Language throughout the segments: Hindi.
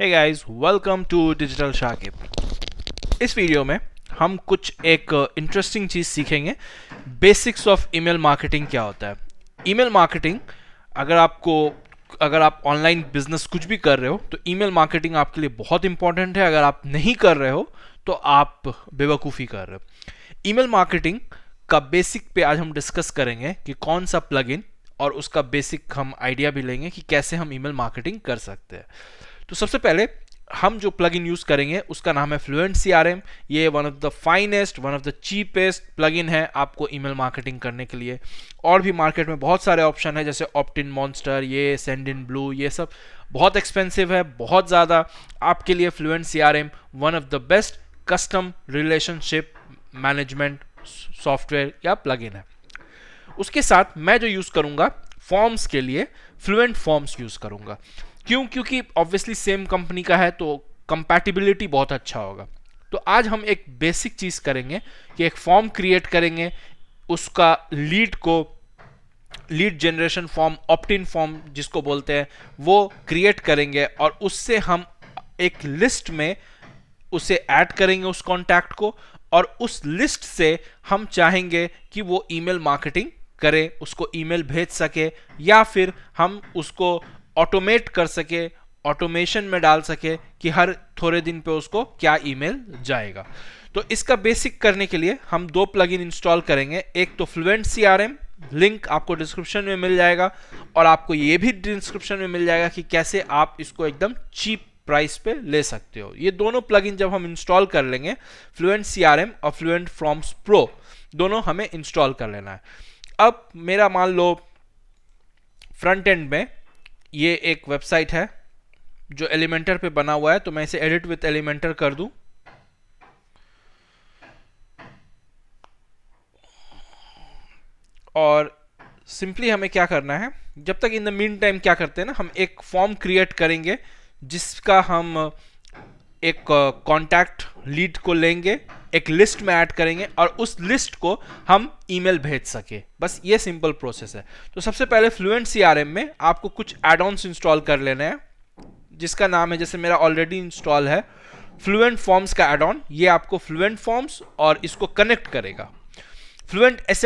hey guys welcome to Digital Shakib इस वीडियो में हम कुछ एक इंटरेस्टिंग uh, चीज़ सीखेंगे बेसिक्स ऑफ ईमेल मार्केटिंग क्या होता है ईमेल मार्केटिंग अगर आपको अगर आप ऑनलाइन बिजनेस कुछ भी कर रहे हो तो ईमेल मार्केटिंग आपके लिए बहुत इंपॉर्टेंट है अगर आप नहीं कर रहे हो तो आप बेवकूफ़ी कर रहे हो मेल मार्केटिंग का बेसिक पे आज हम डिस्कस करेंगे कि कौन सा इन और उसका बेसिक हम आइडिया भी लेंगे कि कैसे हम ईमेल मार्केटिंग कर सकते हैं तो सबसे पहले हम जो प्लगइन यूज़ करेंगे उसका नाम है फ्लुएंट सी आर एम ये one of the finest one of the cheapest plugin है आपको ईमेल मार्केटिंग करने के लिए और भी मार्केट में बहुत सारे ऑप्शन है जैसे ऑप्टिन मॉन्स्टर ये सेंड इन ब्लू ये सब बहुत एक्सपेंसिव है बहुत ज़्यादा आपके लिए fluent C R M one of the best custom relationship management software या प्लग है उसके साथ मैं जो यूज़ करूँगा फॉर्म्स के लिए फ्लुएंट फॉर्म्स यूज़ करूँगा क्यों क्योंकि ऑब्वियसली सेम कंपनी का है तो कंपैटिबिलिटी बहुत अच्छा होगा तो आज हम एक बेसिक चीज़ करेंगे कि एक फॉर्म क्रिएट करेंगे उसका लीड को lead generation form optin form जिसको बोलते हैं वो क्रिएट करेंगे और उससे हम एक लिस्ट में उसे ऐड करेंगे उस कॉन्टैक्ट को और उस लिस्ट से हम चाहेंगे कि वो ईमेल मार्केटिंग करे उसको ईमेल भेज सके या फिर हम उसको ऑटोमेट कर सके ऑटोमेशन में डाल सके कि हर थोड़े दिन पे उसको क्या ईमेल जाएगा तो इसका बेसिक करने के लिए हम दो प्लगइन इंस्टॉल करेंगे एक तो फ्लुएंट सीआरएम लिंक आपको डिस्क्रिप्शन में मिल जाएगा और आपको ये भी डिस्क्रिप्शन में मिल जाएगा कि कैसे आप इसको एकदम चीप प्राइस पे ले सकते हो ये दोनों प्लगइन जब हम इंस्टॉल कर लेंगे फ्लुएंट सी और फ्लुएंट फ्रॉम्स प्रो दोनों हमें इंस्टॉल कर लेना है अब मेरा मान लो फ्रंट एंड में ये एक वेबसाइट है जो एलिमेंटर पे बना हुआ है तो मैं इसे एडिट विथ एलिमेंटर कर दूं और सिंपली हमें क्या करना है जब तक इन द मीन टाइम क्या करते हैं ना हम एक फॉर्म क्रिएट करेंगे जिसका हम एक कॉन्टैक्ट लीड को लेंगे एक लिस्ट में ऐड करेंगे और उस लिस्ट को हम ईमेल भेज सके बस ये सिंपल प्रोसेस है तो सबसे पहले फ्लुएंट सी में आपको कुछ एड ऑन्स इंस्टॉल कर लेने हैं जिसका नाम है जैसे मेरा ऑलरेडी इंस्टॉल है फ्लुएंट फॉर्म्स का एड ऑन ये आपको फ्लुएंट फॉर्म्स और इसको कनेक्ट करेगा फ्लुएंट एस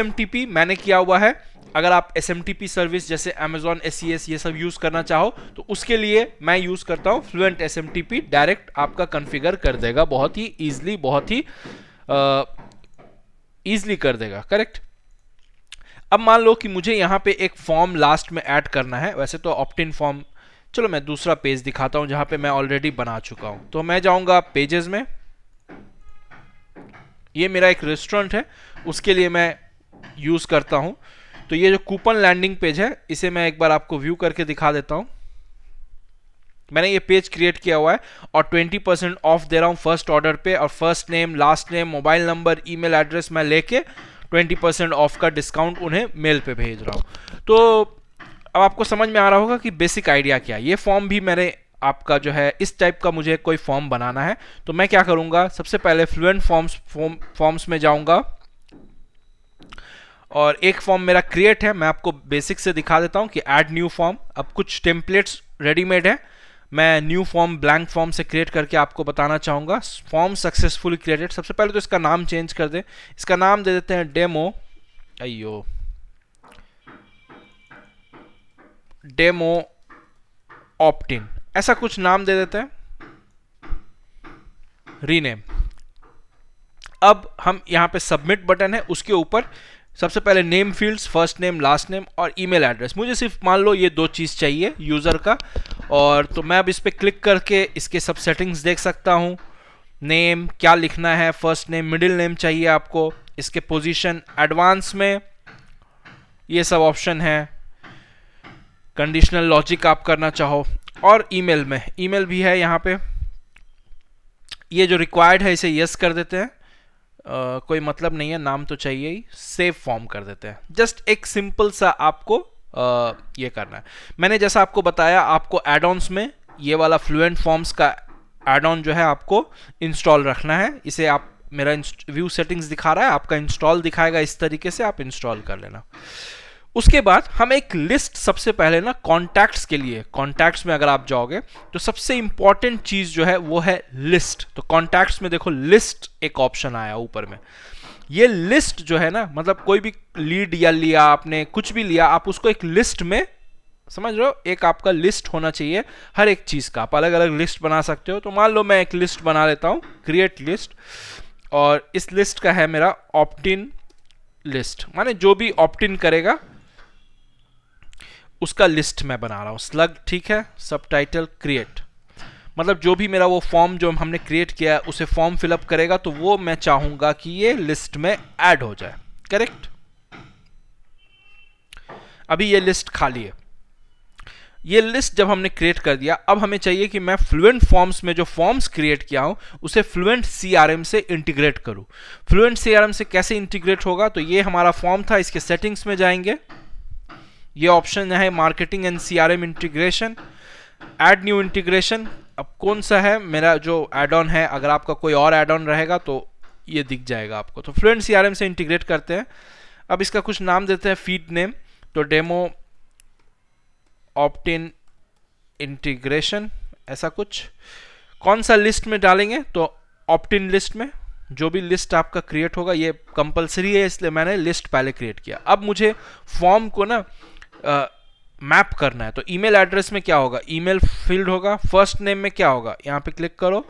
मैंने किया हुआ है अगर आप एस सर्विस जैसे अमेजोन एस e ये सब यूज़ करना चाहो तो उसके लिए मैं यूज़ करता हूँ फ्लुएंट एस डायरेक्ट आपका कन्फिगर कर देगा बहुत ही ईजली बहुत ही ईजली कर देगा करेक्ट अब मान लो कि मुझे यहाँ पे एक फॉर्म लास्ट में ऐड करना है वैसे तो ऑप्टिन फॉर्म चलो मैं दूसरा पेज दिखाता हूँ जहाँ पे मैं ऑलरेडी बना चुका हूँ तो मैं जाऊँगा पेजेस में ये मेरा एक रेस्टोरेंट है उसके लिए मैं यूज़ करता हूँ तो ये जो कूपन लैंडिंग पेज है इसे मैं एक बार आपको व्यू करके दिखा देता हूँ मैंने ये पेज क्रिएट किया हुआ है और 20% परसेंट ऑफ दे रहा हूँ फर्स्ट ऑर्डर पे और first name last name mobile number email address मैं लेके 20% परसेंट ऑफ का डिस्काउंट उन्हें मेल पे भेज रहा हूँ तो अब आपको समझ में आ रहा होगा कि बेसिक आइडिया क्या है ये फॉर्म भी मैंने आपका जो है इस टाइप का मुझे कोई फॉर्म बनाना है तो मैं क्या करूँगा सबसे पहले फ्लुएंट फॉर्म्स फॉर्म्स में जाऊँगा और एक फॉर्म मेरा क्रिएट है मैं आपको बेसिक से दिखा देता हूँ कि ऐड न्यू फॉर्म अब कुछ टेम्पलेट्स रेडीमेड है मैं न्यू फॉर्म ब्लैंक फॉर्म से क्रिएट करके आपको बताना चाहूँगा फॉर्म सक्सेसफुल क्रिएटेड सबसे पहले तो इसका नाम चेंज कर दें इसका नाम दे देते हैं डेमो अयो डेमो ऑप्टिन ऐसा कुछ नाम दे देते हैं रीनेम अब हम यहाँ पे सबमिट बटन है उसके ऊपर सबसे पहले name fields first name last name और ईमेल एड्रेस मुझे सिर्फ मान लो ये दो चीज़ चाहिए यूज़र का और तो मैं अब इस पर क्लिक करके इसके सब सेटिंग्स देख सकता हूँ नेम क्या लिखना है फर्स्ट नेम मिडिल नेम चाहिए आपको इसके पोजीशन एडवांस में ये सब ऑप्शन है कंडीशनल लॉजिक आप करना चाहो और ईमेल में ईमेल भी है यहाँ पे ये जो रिक्वायर्ड है इसे यस कर देते हैं कोई मतलब नहीं है नाम तो चाहिए ही सेव फॉर्म कर देते हैं जस्ट एक सिंपल सा आपको आ, ये करना है मैंने जैसा आपको बताया आपको एड ऑन्स में ये वाला फ्लुएंट फॉर्म्स का एड ऑन जो है आपको इंस्टॉल रखना है इसे आप मेरा व्यू सेटिंग्स दिखा रहा है आपका इंस्टॉल दिखाएगा इस तरीके से आप इंस्टॉल कर लेना उसके बाद हम एक लिस्ट सबसे पहले ना कॉन्टैक्ट्स के लिए कॉन्टैक्ट्स में अगर आप जाओगे तो सबसे इंपॉर्टेंट चीज़ जो है वो है लिस्ट तो कॉन्टैक्ट्स में देखो लिस्ट एक ऑप्शन आया ऊपर में ये लिस्ट जो है ना मतलब कोई भी लीड या लिया आपने कुछ भी लिया आप उसको एक लिस्ट में समझ रहे हो एक आपका लिस्ट होना चाहिए हर एक चीज़ का आप अलग अलग लिस्ट बना सकते हो तो मान लो मैं एक लिस्ट बना लेता हूँ क्रिएट लिस्ट और इस लिस्ट का है मेरा ऑप्टिन लिस्ट माने जो भी ऑप्टिन करेगा उसका लिस्ट मैं बना रहा हूँ स्लग ठीक है सब टाइटल क्रिएट मतलब जो भी मेरा वो फॉर्म जो हमने क्रिएट किया है उसे फॉर्म फिलअप करेगा तो वो मैं चाहूंगा कि ये लिस्ट में ऐड हो जाए करेक्ट अभी ये लिस्ट खाली है ये लिस्ट जब हमने क्रिएट कर दिया अब हमें चाहिए कि मैं फ्लुएंट फॉर्म्स में जो फॉर्म्स क्रिएट किया हूं उसे फ्लुएंट सीआरएम से इंटीग्रेट करूं फ्लुएंट सीआरएम से कैसे इंटीग्रेट होगा तो ये हमारा फॉर्म था इसके सेटिंग्स में जाएंगे ये ऑप्शन है marketing and CRM integration add new integration अब कौन सा है मेरा जो एड ऑन है अगर आपका कोई और एड ऑन रहेगा तो ये दिख जाएगा आपको तो फ्लुएंट सीआरएम से इंटीग्रेट करते हैं अब इसका कुछ नाम देते हैं फीड नेम तो डेमो ऑप्टिन इंटीग्रेशन ऐसा कुछ कौन सा लिस्ट में डालेंगे तो ऑप्टिन लिस्ट में जो भी लिस्ट आपका क्रिएट होगा ये कंपलसरी है इसलिए मैंने लिस्ट पहले क्रिएट किया अब मुझे फॉर्म को ना मैप करना है तो ईमेल एड्रेस में क्या होगा ईमेल फील्ड होगा फर्स्ट नेम में क्या होगा यहाँ पे क्लिक करो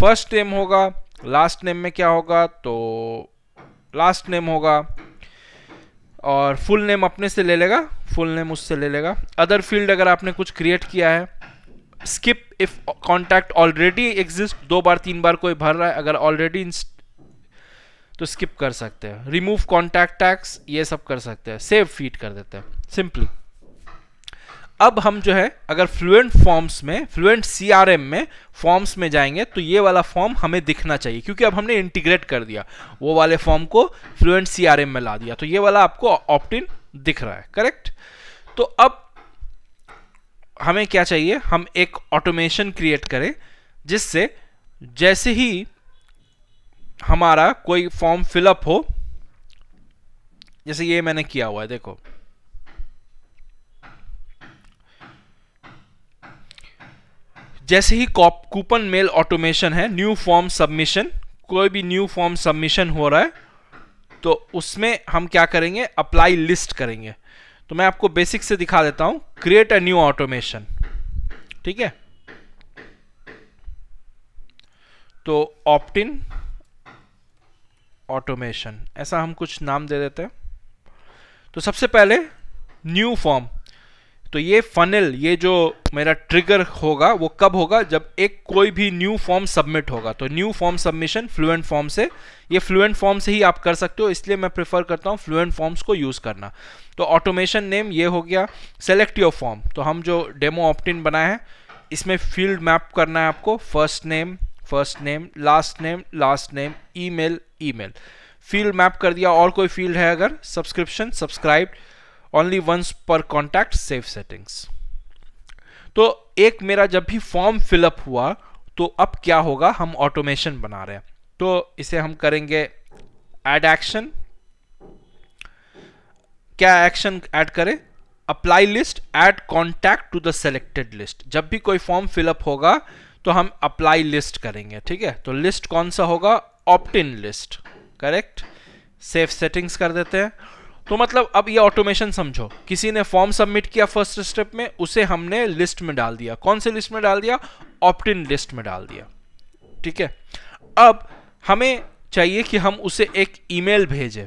फर्स्ट नेम होगा लास्ट नेम में क्या होगा तो लास्ट नेम होगा और फुल नेम अपने से ले लेगा फुल नेम उससे ले लेगा अदर फील्ड अगर आपने कुछ क्रिएट किया है skip if contact already exist दो बार तीन बार कोई भर रहा है अगर ऑलरेडी तो स्किप कर सकते हैं रिमूव कॉन्टैक्ट टैक्स ये सब कर सकते हैं सेव फीड कर देते हैं सिंपली अब हम जो है अगर फ्लुएंट फॉर्म्स में फ्लुएंट सीआरएम में फॉर्म्स में जाएंगे तो ये वाला फॉर्म हमें दिखना चाहिए क्योंकि अब हमने इंटीग्रेट कर दिया वो वाले फॉर्म को फ्लुएंट सीआरएम में ला दिया तो ये वाला आपको ऑप्टिन दिख रहा है करेक्ट तो अब हमें क्या चाहिए हम एक ऑटोमेशन क्रिएट करें जिससे जैसे ही हमारा कोई फॉर्म फिलअप हो जैसे ये मैंने किया हुआ है देखो जैसे ही कूपन मेल ऑटोमेशन है न्यू फॉर्म सबमिशन कोई भी न्यू फॉर्म सबमिशन हो रहा है तो उसमें हम क्या करेंगे अप्लाई लिस्ट करेंगे तो मैं आपको बेसिक से दिखा देता हूं क्रिएट अ न्यू ऑटोमेशन ठीक है तो ऑप्ट इन ऑटोमेशन ऐसा हम कुछ नाम दे देते हैं तो सबसे पहले न्यू फॉर्म तो ये फनल ये जो मेरा ट्रिगर होगा वो कब होगा जब एक कोई भी न्यू फॉर्म सबमिट होगा तो new form submission fluent form से ये फ्लुएंट फॉर्म से ही आप कर सकते हो इसलिए मैं प्रेफर करता हूँ फ्लुएंट फॉर्म्स को यूज़ करना तो ऑटोमेशन नेम ये हो गया सेलेक्ट योर फॉर्म तो हम जो डेमो ऑप्टिन बनाए हैं इसमें फील्ड मैप करना है आपको first name first name last name last name email email field map कर दिया और कोई फील्ड है अगर सब्सक्रिप्शन सब्सक्राइब्ड ओनली वंस पर कॉन्टैक्ट सेव सेटिंग्स तो एक मेरा जब भी फॉर्म फिलअप हुआ तो अब क्या होगा हम ऑटोमेशन बना रहे हैं तो इसे हम करेंगे एड एक्शन क्या एक्शन ऐड करें apply list add contact to the selected list जब भी कोई फॉर्म फिलअप होगा तो हम अप्लाई लिस्ट करेंगे ठीक है तो लिस्ट कौन सा होगा opt in list correct safe settings कर देते हैं तो मतलब अब ये ऑटोमेशन समझो किसी ने फॉर्म सबमिट किया फर्स्ट स्टेप में उसे हमने लिस्ट में डाल दिया कौन से लिस्ट में डाल दिया ऑप्ट इन लिस्ट में डाल दिया ठीक है अब हमें चाहिए कि हम उसे एक ईमेल भेजें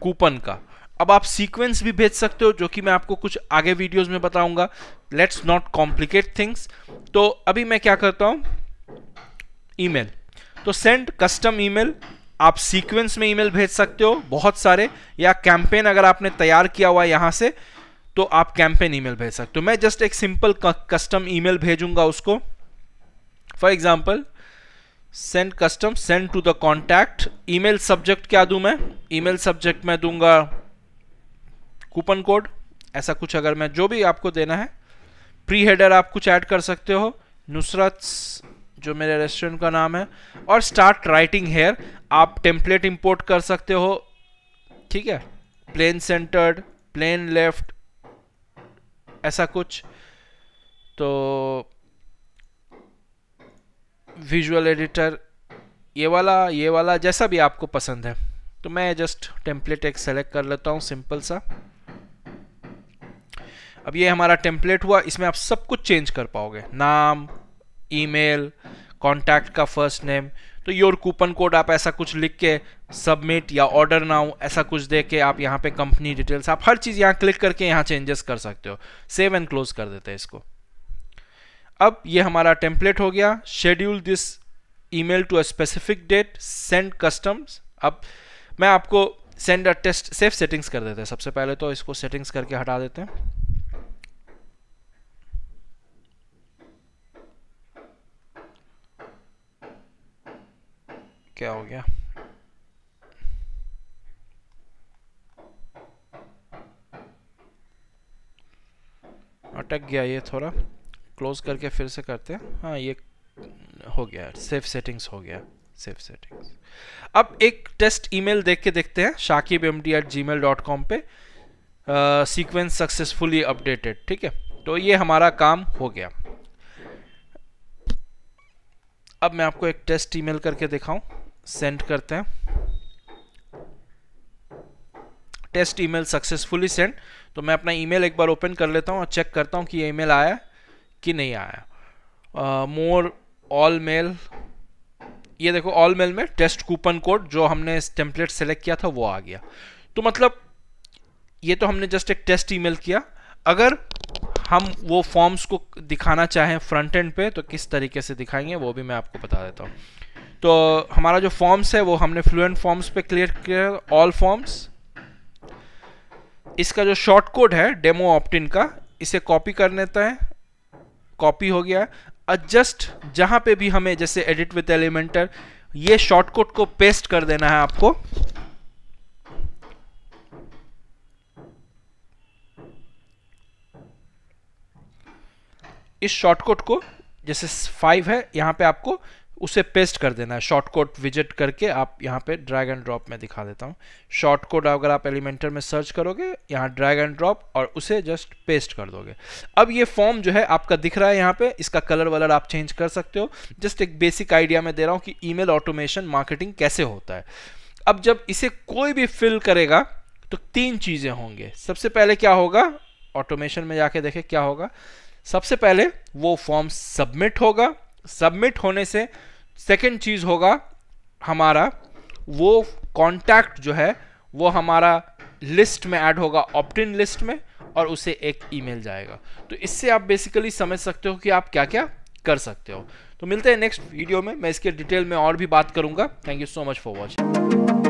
कूपन का अब आप सीक्वेंस भी भेज सकते हो जो कि मैं आपको कुछ आगे वीडियोस में बताऊंगा लेट्स नॉट कॉम्प्लिकेट थिंग्स तो अभी मैं क्या करता हूँ ईमेल तो सेंड कस्टम ईमेल आप सीक्वेंस में ईमेल भेज सकते हो बहुत सारे या कैंपेन अगर आपने तैयार किया हुआ है यहाँ से तो आप कैंपेन ईमेल भेज सकते हो मैं जस्ट एक सिंपल कस्टम ईमेल भेजूंगा उसको for example send custom send to the contact email subject क्या दूं मैं ईमेल सब्जेक्ट में दूंगा कूपन कोड ऐसा कुछ अगर मैं जो भी आपको देना है प्री हेडर आप कुछ ऐड कर सकते हो नुसरत जो मेरे रेस्टोरेंट का नाम है और स्टार्ट राइटिंग हेयर आप टेम्पलेट इंपोर्ट कर सकते हो ठीक है प्लेन सेंटर्ड प्लेन लेफ्ट ऐसा कुछ तो विजुअल एडिटर ये वाला ये वाला जैसा भी आपको पसंद है तो मैं जस्ट टेम्पलेट एक सेलेक्ट कर लेता हूँ सिंपल सा अब ये हमारा टेम्पलेट हुआ इसमें आप सब कुछ चेंज कर पाओगे नाम ईमेल कॉन्टैक्ट का फर्स्ट नेम तो योर कूपन कोड आप ऐसा कुछ लिख के सबमिट या ऑर्डर नाउ ऐसा कुछ दे के आप यहाँ पे कंपनी डिटेल्स आप हर चीज़ यहाँ क्लिक करके यहाँ चेंजेस कर सकते हो सेव एंड क्लोज कर देते हैं इसको अब ये हमारा टेम्पलेट हो गया schedule this email to a specific date send customs अब मैं आपको send a test safe settings कर देते हैं सबसे पहले तो इसको सेटिंग्स करके हटा देते हैं क्या हो गया अटक गया ये थोड़ा क्लोज करके फिर से करते हैं हाँ ये हो गया सेफ सेटिंग्स हो गया सेफ सेटिंग्स अब एक टेस्ट ईमेल देख के देखते हैं Shakib M D at gmail dot com पर सीक्वेंस सक्सेसफुली अपडेटेड ठीक है तो ये हमारा काम हो गया अब मैं आपको एक टेस्ट ईमेल करके दिखाऊं सेंड करते हैं टेस्ट ईमेल सक्सेसफुली सेंड तो मैं अपना ईमेल एक बार ओपन कर लेता हूँ और चेक करता हूँ कि ये ईमेल आया कि नहीं आया मोर ऑल मेल ये देखो ऑल मेल में टेस्ट कूपन कोड जो हमने इस टेम्पलेट सेलेक्ट किया था वो आ गया तो मतलब ये तो हमने जस्ट एक टेस्ट ईमेल किया अगर हम वो फॉर्म्स को दिखाना चाहें फ्रंट एंड पे तो किस तरीके से दिखाएंगे वो भी मैं आपको बता देता हूँ तो हमारा जो फॉर्म्स है वो हमने फ्लुएंट फॉर्म्स पे क्लियर किया ऑल फॉर्म्स इसका जो शॉर्ट कोड है डेमो ऑप्टिन का इसे कॉपी कर लेता है कॉपी हो गया एडजस्ट जहां पे भी हमें जैसे एडिट विथ एलिमेंटर ये शॉर्ट कोड को पेस्ट कर देना है आपको इस शॉर्टकट को जैसे फाइव है यहां पे आपको उसे पेस्ट कर देना है शॉर्ट कोड विजिट करके आप यहाँ पे ड्रैग एंड ड्रॉप में दिखा देता हूँ शॉर्ट कोड अगर आप एलिमेंटर में सर्च करोगे यहाँ ड्रैग एंड ड्रॉप और उसे जस्ट पेस्ट कर दोगे अब ये फॉर्म जो है आपका दिख रहा है यहाँ पे इसका कलर वलर आप चेंज कर सकते हो जस्ट एक बेसिक आइडिया मैं दे रहा हूँ कि ई ऑटोमेशन मार्केटिंग कैसे होता है अब जब इसे कोई भी फिल करेगा तो तीन चीज़ें होंगे सबसे पहले क्या होगा ऑटोमेशन में जाके देखें क्या होगा सबसे पहले वो फॉर्म सबमिट होगा सबमिट होने से सेकंड चीज़ होगा हमारा वो कॉन्टैक्ट जो है वो हमारा लिस्ट में ऐड होगा ऑप्ट इन लिस्ट में और उसे एक ईमेल जाएगा तो इससे आप बेसिकली समझ सकते हो कि आप क्या क्या कर सकते हो तो मिलते हैं नेक्स्ट वीडियो में मैं इसके डिटेल में और भी बात करूंगा thank you so much for watching